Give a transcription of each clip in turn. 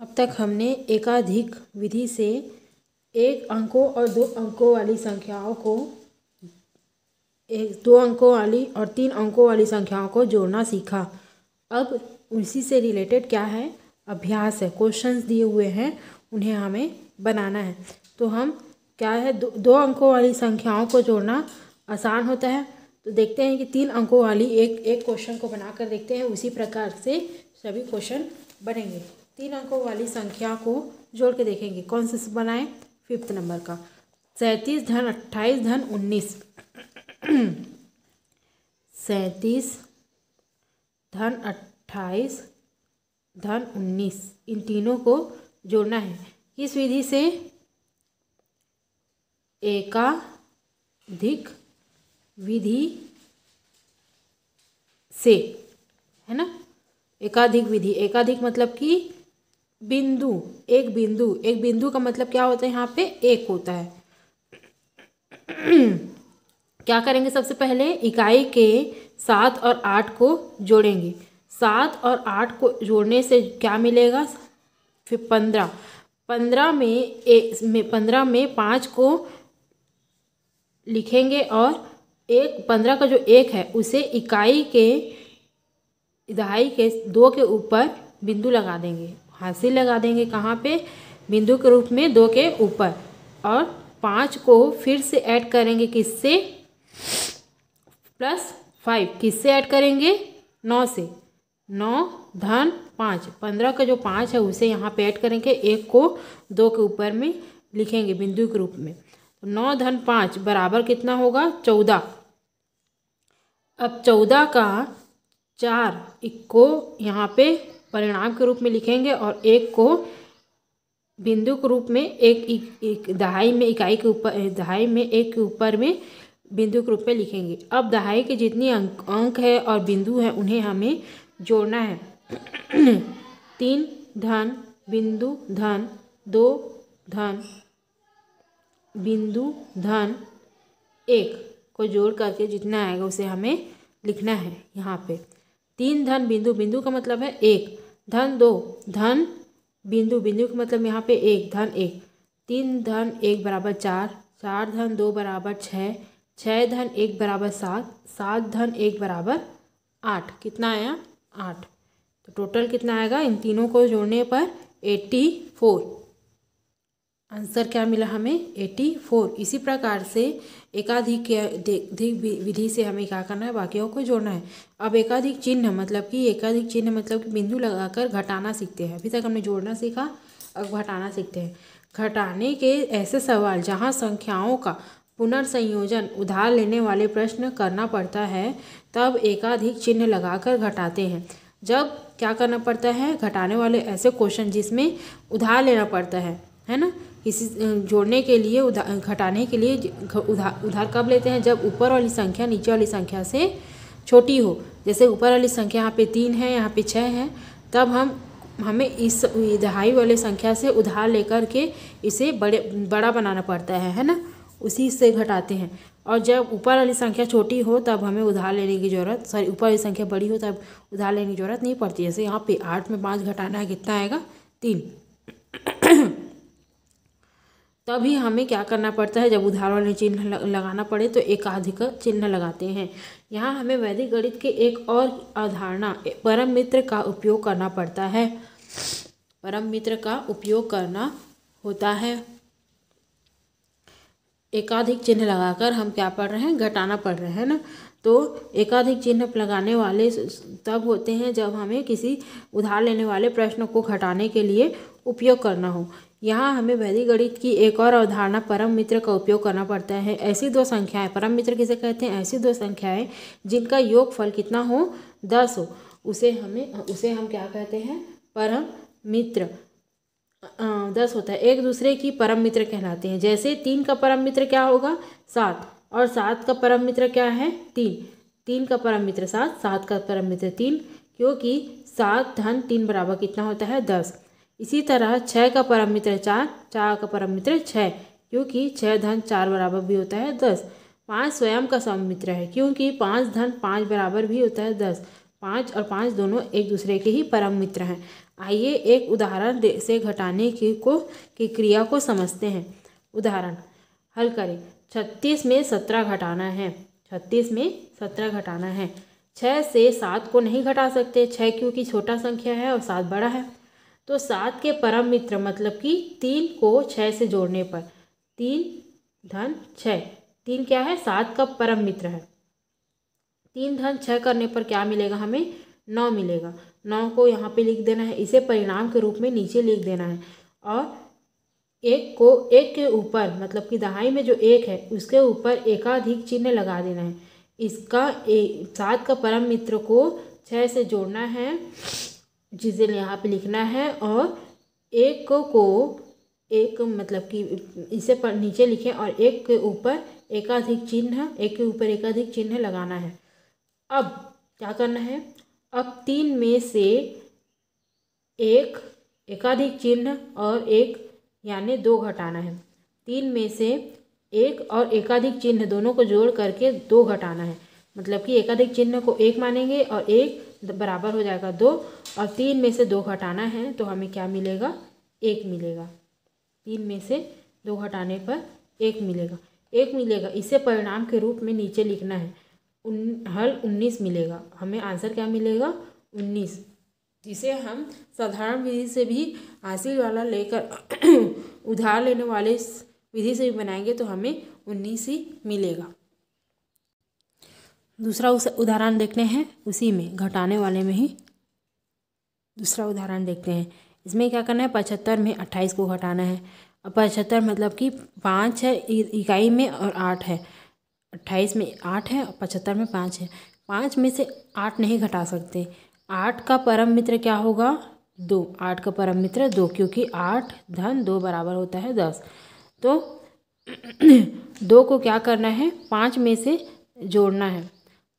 अब तक हमने एकाधिक विधि से एक अंकों और दो अंकों वाली संख्याओं को एक दो अंकों वाली और तीन अंकों वाली संख्याओं को जोड़ना सीखा अब उसी से रिलेटेड क्या है अभ्यास है क्वेश्चंस दिए हुए हैं उन्हें हमें बनाना है तो हम क्या है दो दो अंकों वाली संख्याओं को जोड़ना आसान होता है तो देखते हैं कि तीन अंकों वाली एक एक क्वेश्चन को बनाकर देखते हैं उसी प्रकार से सभी क्वेश्चन बनेंगे तीन अंकों वाली संख्या को जोड़ के देखेंगे कौन से बनाए फिफ्थ नंबर का सैंतीस धन अट्ठाईस धन उन्नीस सैंतीस धन अट्ठाईस धन उन्नीस इन तीनों को जोड़ना है इस विधि से एकाधिक विधि से है ना एकाधिक विधि एकाधिक मतलब कि बिंदु एक बिंदु एक बिंदु का मतलब क्या होता है यहाँ पे एक होता है क्या करेंगे सबसे पहले इकाई के सात और आठ को जोड़ेंगे सात और आठ को जोड़ने से क्या मिलेगा फिर पंद्रह पंद्रह में एक में पंद्रह में पाँच को लिखेंगे और एक पंद्रह का जो एक है उसे इकाई के दहाई के दो के ऊपर बिंदु लगा देंगे हासिल लगा देंगे कहाँ पे बिंदु के रूप में दो के ऊपर और पाँच को फिर से ऐड करेंगे किससे प्लस फाइव किससे ऐड करेंगे नौ से नौ धन पाँच पंद्रह का जो पाँच है उसे यहाँ पे ऐड करेंगे एक को दो के ऊपर में लिखेंगे बिंदु के रूप में नौ धन पाँच बराबर कितना होगा चौदह अब चौदह का चार इक्को यहाँ पे परिणाम के रूप में लिखेंगे और एक को बिंदु के रूप में एक, एक, दहाई में इकाई के ऊपर दहाई में एक के ऊपर में बिंदु के रूप में लिखेंगे अब दहाई के जितनी अंक अंक है और बिंदु है उन्हें हमें जोड़ना है तीन धन बिंदु धन दो धन बिंदु धन एक को जोड़ करके जितना आएगा उसे हमें लिखना है यहाँ पे तीन धन बिंदु बिंदु का मतलब है एक धन दो धन बिंदु बिंदु का मतलब यहाँ पे एक धन एक तीन धन एक बराबर चार चार धन दो बराबर छः छः धन एक बराबर सात सात धन एक बराबर आठ कितना आया आठ तो टोटल कितना आएगा इन तीनों को जोड़ने पर एट्टी फोर आंसर क्या मिला हमें एटी फोर इसी प्रकार से एकाधिक विधि से हमें क्या करना है वाक्यों को जोड़ना है अब एकाधिक चिन्ह मतलब कि एकाधिक चिन्ह मतलब कि बिंदु लगाकर घटाना सीखते हैं अभी तक हमने जोड़ना सीखा अब घटाना सीखते हैं घटाने के ऐसे सवाल जहाँ संख्याओं का पुनर्संयोजन उधार लेने वाले प्रश्न करना पड़ता है तब एकाधिक चिन्ह लगाकर घटाते हैं जब क्या करना पड़ता है घटाने वाले ऐसे क्वेश्चन जिसमें उधार लेना पड़ता है है ना इसी जोड़ने के लिए उधार घटाने के लिए उधार उधार कब लेते हैं जब ऊपर वाली संख्या नीचे वाली संख्या से छोटी हो जैसे ऊपर वाली संख्या यहाँ पे तीन है यहाँ पे छः है तब हम हमें इस दहाई वाले संख्या से उधार लेकर के इसे बड़े बड़ा बनाना पड़ता है है ना उसी से घटाते हैं और जब ऊपर वाली संख्या छोटी हो तब हमें उधार लेने की ज़रूरत सॉरी ऊपर वाली संख्या बड़ी हो तब उधार लेने की ज़रूरत नहीं पड़ती जैसे यहाँ पे आठ में पाँच घटाना है कितना आएगा तीन तभी हमें क्या करना पड़ता है जब उधार वाले चिन्ह लगाना पड़े तो एकाधिक चिन्ह लगाते हैं यहाँ हमें वैदिक गणित के एक और अवधारणा परम मित्र का उपयोग करना पड़ता है परम मित्र का उपयोग करना होता है एकाधिक चिन्ह लगाकर हम क्या पढ़ रहे हैं घटाना पड़ रहे हैं ना तो एकाधिक चिन्ह लगाने वाले तब होते हैं जब हमें किसी उधार लेने वाले प्रश्न को घटाने के लिए उपयोग करना हो यहाँ हमें वैदिक गणित की एक और अवधारणा परम मित्र का उपयोग करना पड़ता है ऐसी दो संख्याएं परम मित्र किसे कहते हैं ऐसी दो संख्याएं जिनका योग फल कितना हो दस हो उसे हमें उसे हम क्या कहते हैं परम मित्र दस होता है एक दूसरे की परम मित्र कहलाते हैं जैसे तीन का परम मित्र क्या होगा सात और सात का परम मित्र क्या है तीन तीन का परम मित्र सात सात का परम मित्र तीन क्योंकि सात धन तीन बराबर कितना होता है दस इसी तरह छः का परम मित्र चार चार का परम मित्र छः क्योंकि छः धन चार बराबर भी होता है दस पाँच स्वयं का मित्र है क्योंकि पाँच धन पाँच बराबर भी होता है दस पाँच और पाँच दोनों एक दूसरे के ही परम मित्र हैं आइए एक उदाहरण से घटाने की को की क्रिया को समझते हैं उदाहरण हल करें छत्तीस में सत्रह घटाना है छत्तीस में सत्रह घटाना है छः से सात को नहीं घटा सकते छः क्योंकि छोटा संख्या है और सात बड़ा है तो सात के परम मित्र मतलब कि तीन को छः से जोड़ने पर तीन धन छः तीन क्या है सात का परम मित्र है तीन धन छः करने पर क्या मिलेगा हमें नौ मिलेगा नौ को यहाँ पे लिख देना है इसे परिणाम के रूप में नीचे लिख देना है और एक को एक के ऊपर मतलब कि दहाई में जो एक है उसके ऊपर एकाधिक चिन्ह लगा देना है इसका सात का परम मित्र को छः से जोड़ना है चीज़ें यहाँ पे लिखना है और एक को एक मतलब कि इसे पर नीचे लिखें और एक के ऊपर एकाधिक चिन्ह एक के ऊपर एकाधिक चिन्ह लगाना है अब क्या करना है अब तीन में से एक एकाधिक चिन्ह और एक यानी दो घटाना है तीन में से एक और एकाधिक चिन्ह दोनों को जोड़ करके दो घटाना है मतलब कि एकाधिक चिन्ह को एक मानेंगे और एक बराबर हो जाएगा दो और तीन में से दो घटाना है तो हमें क्या मिलेगा एक मिलेगा तीन में से दो घटाने पर एक मिलेगा एक मिलेगा इसे परिणाम के रूप में नीचे लिखना है उन हल उन्नीस मिलेगा हमें आंसर क्या मिलेगा उन्नीस जिसे हम साधारण विधि से भी हासिल वाला लेकर उधार लेने वाले विधि से भी बनाएंगे तो हमें उन्नीस ही मिलेगा दूसरा उस उदाहरण देखते हैं उसी में घटाने वाले में ही दूसरा उदाहरण देखते हैं इसमें क्या करना है पचहत्तर में अट्ठाईस को घटाना है अब पचहत्तर मतलब कि पाँच है इकाई में और आठ है अट्ठाईस में आठ है और पचहत्तर में पाँच है पाँच में से आठ नहीं घटा सकते आठ का परम मित्र क्या होगा दो आठ का परम मित्र दो क्योंकि आठ धन दो बराबर होता है दस तो दो को क्या करना है पाँच में से जोड़ना है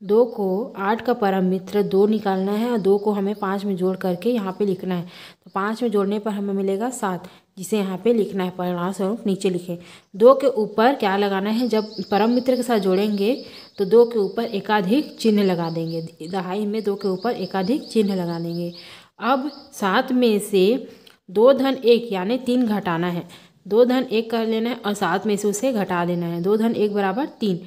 दो को आठ का मित्र दो निकालना है और दो को हमें पाँच में जोड़ करके यहाँ पे लिखना है तो पाँच में जोड़ने पर हमें मिलेगा सात जिसे यहाँ पे लिखना है परिणाम स्वरूप नीचे लिखें दो के ऊपर क्या लगाना है जब परम मित्र के साथ जोड़ेंगे तो दो के ऊपर एकाधिक चिन्ह लगा देंगे दहाई में दो के ऊपर एकाधिक चिन्ह लगा देंगे अब सात में से दो धन एक यानी तीन घटाना है दो धन एक कर लेना है और सात में से उसे घटा देना है दो धन एक बराबर तीन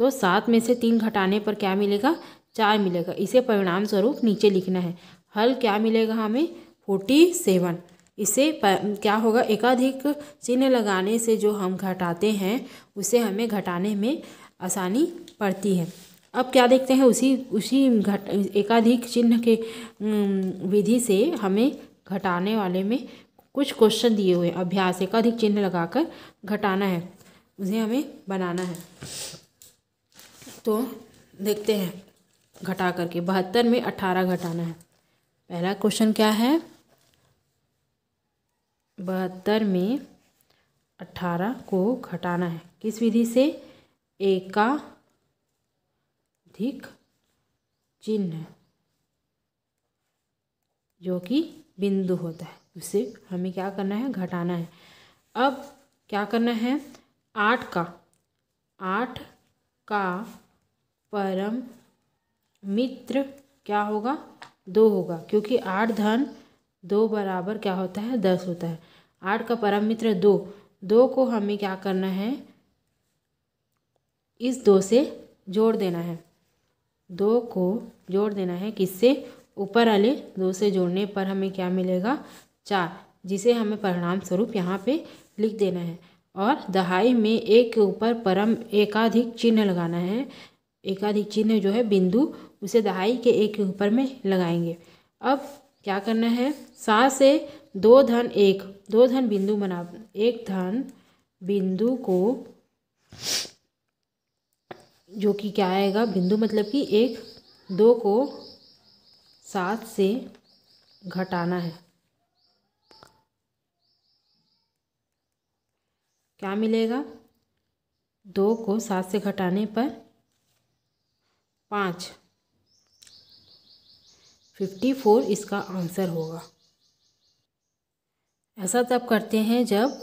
तो सात में से तीन घटाने पर क्या मिलेगा चार मिलेगा इसे परिणाम स्वरूप नीचे लिखना है हल क्या मिलेगा हमें फोर्टी सेवन इसे पर, क्या होगा एकाधिक चिन्ह लगाने से जो हम घटाते हैं उसे हमें घटाने में आसानी पड़ती है अब क्या देखते हैं उसी उसी घट एकाधिक चिन्ह के विधि से हमें घटाने वाले में कुछ क्वेश्चन दिए हुए अभ्यास एकाधिक चिन्ह लगाकर घटाना है उसे हमें बनाना है तो देखते हैं घटा करके बहत्तर में अठारह घटाना है पहला क्वेश्चन क्या है बहत्तर में अठारह को घटाना है किस विधि से अधिक चिन्ह जो कि बिंदु होता है उसे हमें क्या करना है घटाना है अब क्या करना है आठ का आठ का परम मित्र क्या होगा दो होगा क्योंकि आठ धन दो बराबर क्या होता है दस होता है आठ का परम मित्र दो दो को हमें क्या करना है इस दो से जोड़ देना है दो को जोड़ देना है किससे ऊपर वाले दो से जोड़ने पर हमें क्या मिलेगा चार जिसे हमें परिणाम स्वरूप यहाँ पे लिख देना है और दहाई में एक के ऊपर परम एकाधिक चिन्ह लगाना है एकाधिक चिन्ह जो है बिंदु उसे दहाई के एक के ऊपर में लगाएंगे अब क्या करना है सा से दो धन एक दो धन बिंदु बना एक धन बिंदु को जो कि क्या आएगा बिंदु मतलब कि एक दो को सात से घटाना है क्या मिलेगा दो को सात से घटाने पर पाँच फिफ्टी फोर इसका आंसर होगा ऐसा तब करते हैं जब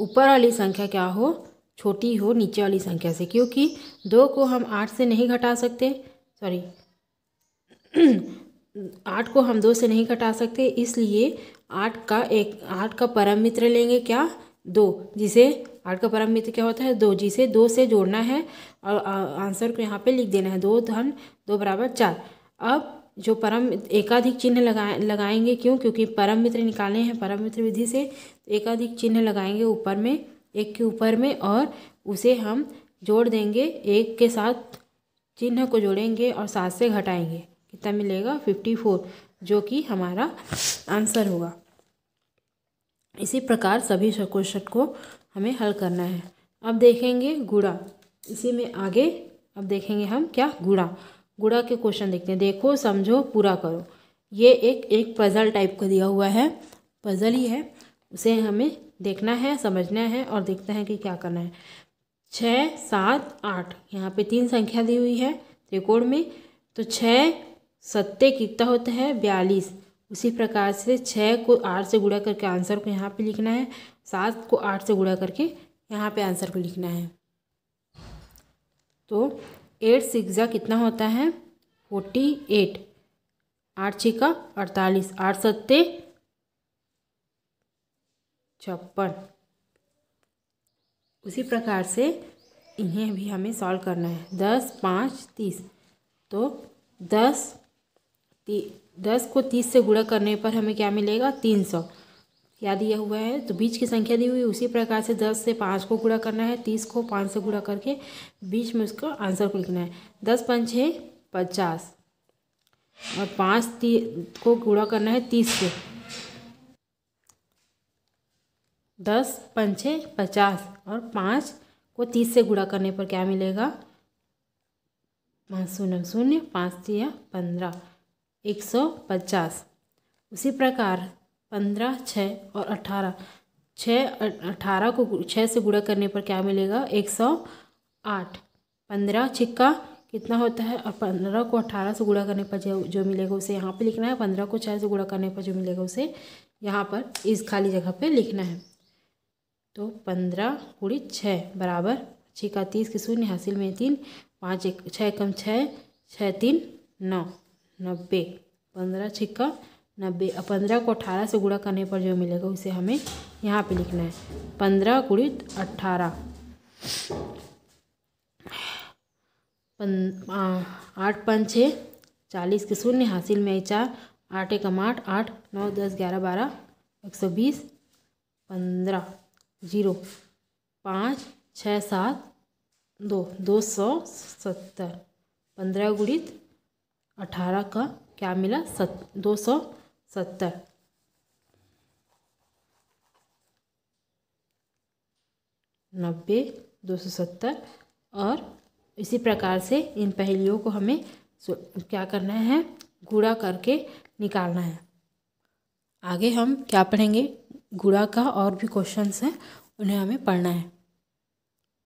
ऊपर वाली संख्या क्या हो छोटी हो नीचे वाली संख्या से क्योंकि दो को हम आठ से नहीं घटा सकते सॉरी आठ को हम दो से नहीं घटा सकते इसलिए आठ का एक आठ का परम मित्र लेंगे क्या दो जिसे आठ का परम मित्र क्या होता है दो जिसे दो से जोड़ना है और आंसर को यहाँ पे लिख देना है दो धन दो बराबर चार अब जो परम एकाधिक चिन्ह लगाए लगाएंगे क्यों क्योंकि परम मित्र निकाले हैं परम मित्र विधि से तो एकाधिक चिन्ह लगाएंगे ऊपर में एक के ऊपर में और उसे हम जोड़ देंगे एक के साथ चिन्ह को जोड़ेंगे और सात से घटाएंगे कितना मिलेगा फिफ्टी फोर जो कि हमारा आंसर होगा इसी प्रकार सभी क्वेश्चन को हमें हल करना है अब देखेंगे गुड़ा इसी में आगे अब देखेंगे हम क्या गुड़ा गुड़ा के क्वेश्चन देखते हैं देखो समझो पूरा करो ये एक एक पज़ल टाइप का दिया हुआ है पज़ल ही है उसे हमें देखना है समझना है और देखते हैं कि क्या करना है छः सात आठ यहाँ पे तीन संख्या दी हुई है त्रिकोण में तो छः सत्ते कितना होता है बयालीस उसी प्रकार से छः को आठ से गुड़ा करके आंसर को यहाँ पे लिखना है सात को आठ से गुड़ा करके यहाँ पे आंसर को लिखना है तो एट सिक्स जा कितना होता है फोर्टी एट आठ छिका अड़तालीस आठ सत्ते छप्पन उसी प्रकार से इन्हें भी हमें सॉल्व करना है दस पाँच तीस तो दस ती दस को तीस से गुणा करने पर हमें क्या मिलेगा तीन सौ क्या दिया हुआ है तो बीच की संख्या दी हुई उसी प्रकार से दस से पाँच को गुणा करना है तीस को पाँच से गुणा करके बीच में उसका आंसर को लिखना है दस पंच है पचास और पाँच ती को गुणा करना है तीस से दस है पचास और पाँच को तीस से गुणा करने पर क्या मिलेगा पाँच शून्य शून्य पाँच या पंद्रह एक सौ पचास उसी प्रकार पंद्रह छः और अठारह छः अठारह को छः से गुणा करने पर क्या मिलेगा एक सौ आठ पंद्रह छिक्का कितना होता है और पंद्रह को अठारह से गुणा करने पर जो जो मिलेगा उसे यहाँ पे लिखना है पंद्रह को छः से गुणा करने पर जो मिलेगा उसे यहाँ पर इस खाली जगह पे लिखना है तो पंद्रह गुड़ी छः बराबर छिक्का तीस के शून्य हासिल में तीन पाँच एक छः कम छः छः तीन नौ नब्बे पंद्रह छिक्का नब्बे और पंद्रह को अठारह से गुणा करने पर जो मिलेगा उसे हमें यहाँ पे लिखना है पंद्रह गुड़ित अट्ठारह आठ पंच छः चालीस के शून्य हासिल में चार आठ एक आठ आठ नौ दस ग्यारह बारह एक सौ बीस पंद्रह जीरो पाँच छः सात दो दो सौ सत्तर पंद्रह गुणित अठारह का क्या मिला सत दो सौ सत्तर नब्बे दो सौ सत्तर और इसी प्रकार से इन पहेलियों को हमें क्या करना है गुड़ा करके निकालना है आगे हम क्या पढ़ेंगे गुड़ा का और भी क्वेश्चंस हैं उन्हें हमें पढ़ना है